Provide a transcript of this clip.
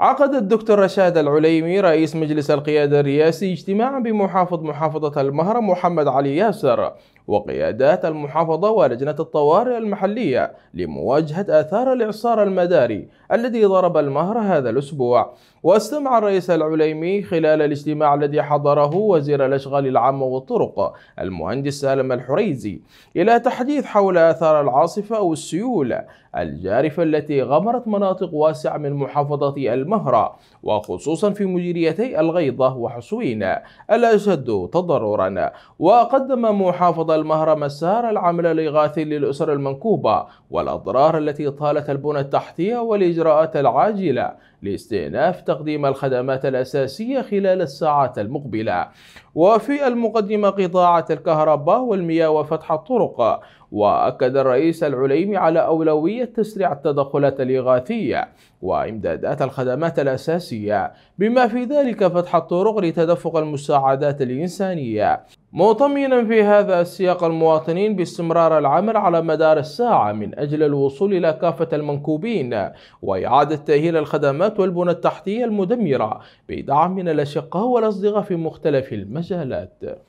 عقد الدكتور رشاد العليمي رئيس مجلس القيادة الرئاسي اجتماعا بمحافظ محافظة المهرة محمد علي ياسر وقيادات المحافظة ولجنة الطوارئ المحلية لمواجهة آثار الإعصار المداري الذي ضرب المهر هذا الأسبوع واستمع الرئيس العليمي خلال الاجتماع الذي حضره وزير الأشغال العامة والطرق المهندس سالم الحريزي إلى تحديث حول آثار العاصفة أو السيول الجارفة التي غمرت مناطق واسعة من محافظة المهرة وخصوصا في مديريتي الغيضة وحسوين الأشد تضررا وقدم محافظة المهر مسار العمل الإغاثي للأسر المنكوبة والأضرار التي طالت البنى التحتية والإجراءات العاجلة لاستئناف تقديم الخدمات الأساسية خلال الساعات المقبلة وفي المقدمة قطاعات الكهرباء والمياه وفتح الطرق وأكد الرئيس العليمي على أولوية تسريع التدخلات الإغاثية وإمدادات الخدمات الأساسية بما في ذلك فتح الطرق لتدفق المساعدات الإنسانية مطمئنا في هذا السياق المواطنين باستمرار العمل على مدار الساعة من أجل الوصول إلى كافة المنكوبين وإعادة تأهيل الخدمات والبنى التحتية المدمرة بدعم من الأشقاء والأصدقاء في مختلف المجالات